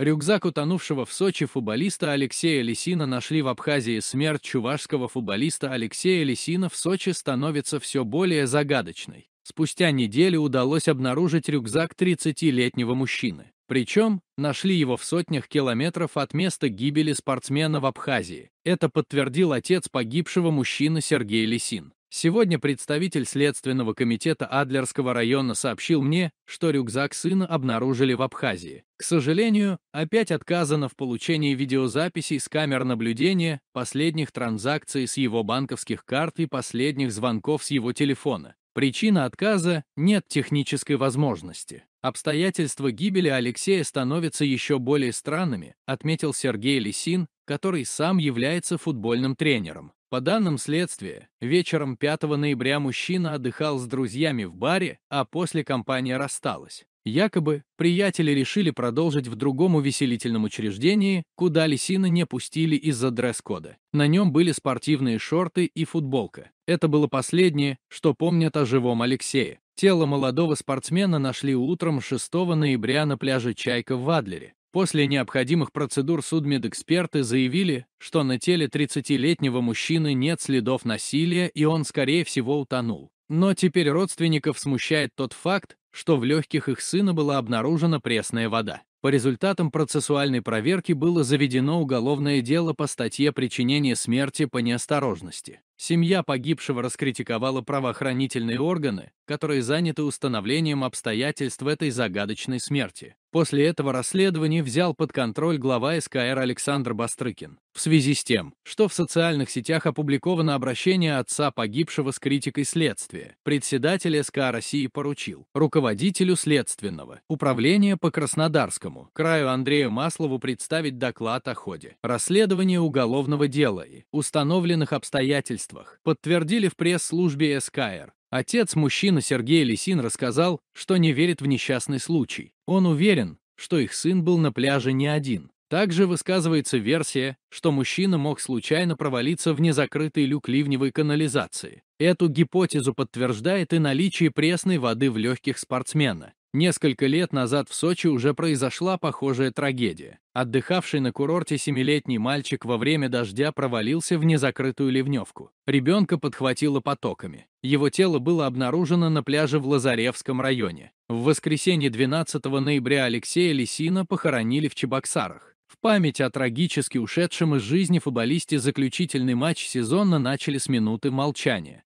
Рюкзак утонувшего в Сочи футболиста Алексея Лисина нашли в Абхазии. Смерть чувашского футболиста Алексея Лисина в Сочи становится все более загадочной. Спустя неделю удалось обнаружить рюкзак 30-летнего мужчины. Причем, нашли его в сотнях километров от места гибели спортсмена в Абхазии. Это подтвердил отец погибшего мужчины Сергей Лисин. Сегодня представитель Следственного комитета Адлерского района сообщил мне, что рюкзак сына обнаружили в Абхазии. К сожалению, опять отказано в получении видеозаписей с камер наблюдения, последних транзакций с его банковских карт и последних звонков с его телефона. Причина отказа – нет технической возможности. Обстоятельства гибели Алексея становятся еще более странными, отметил Сергей Лисин, который сам является футбольным тренером. По данным следствия, вечером 5 ноября мужчина отдыхал с друзьями в баре, а после компания рассталась. Якобы, приятели решили продолжить в другом увеселительном учреждении, куда Лисина не пустили из-за дресс-кода. На нем были спортивные шорты и футболка. Это было последнее, что помнят о живом Алексее. Тело молодого спортсмена нашли утром 6 ноября на пляже Чайка в Адлере. После необходимых процедур судмедэксперты заявили, что на теле 30-летнего мужчины нет следов насилия и он, скорее всего, утонул. Но теперь родственников смущает тот факт, что в легких их сына была обнаружена пресная вода. По результатам процессуальной проверки было заведено уголовное дело по статье причинение смерти по неосторожности. Семья погибшего раскритиковала правоохранительные органы, которые заняты установлением обстоятельств этой загадочной смерти. После этого расследование взял под контроль глава СКР Александр Бастрыкин. В связи с тем, что в социальных сетях опубликовано обращение отца погибшего с критикой следствия, председатель СК России поручил руководителю следственного управления по Краснодарскому краю Андрею Маслову представить доклад о ходе расследования уголовного дела и установленных обстоятельств убийствах, подтвердили в пресс-службе СКР. Отец мужчины Сергей Лисин рассказал, что не верит в несчастный случай. Он уверен, что их сын был на пляже не один. Также высказывается версия, что мужчина мог случайно провалиться в незакрытый люк ливневой канализации. Эту гипотезу подтверждает и наличие пресной воды в легких спортсмена. Несколько лет назад в Сочи уже произошла похожая трагедия. Отдыхавший на курорте семилетний мальчик во время дождя провалился в незакрытую ливневку. Ребенка подхватило потоками. Его тело было обнаружено на пляже в Лазаревском районе. В воскресенье 12 ноября Алексея Лисина похоронили в Чебоксарах. В память о трагически ушедшем из жизни футболисте заключительный матч сезона начали с минуты молчания.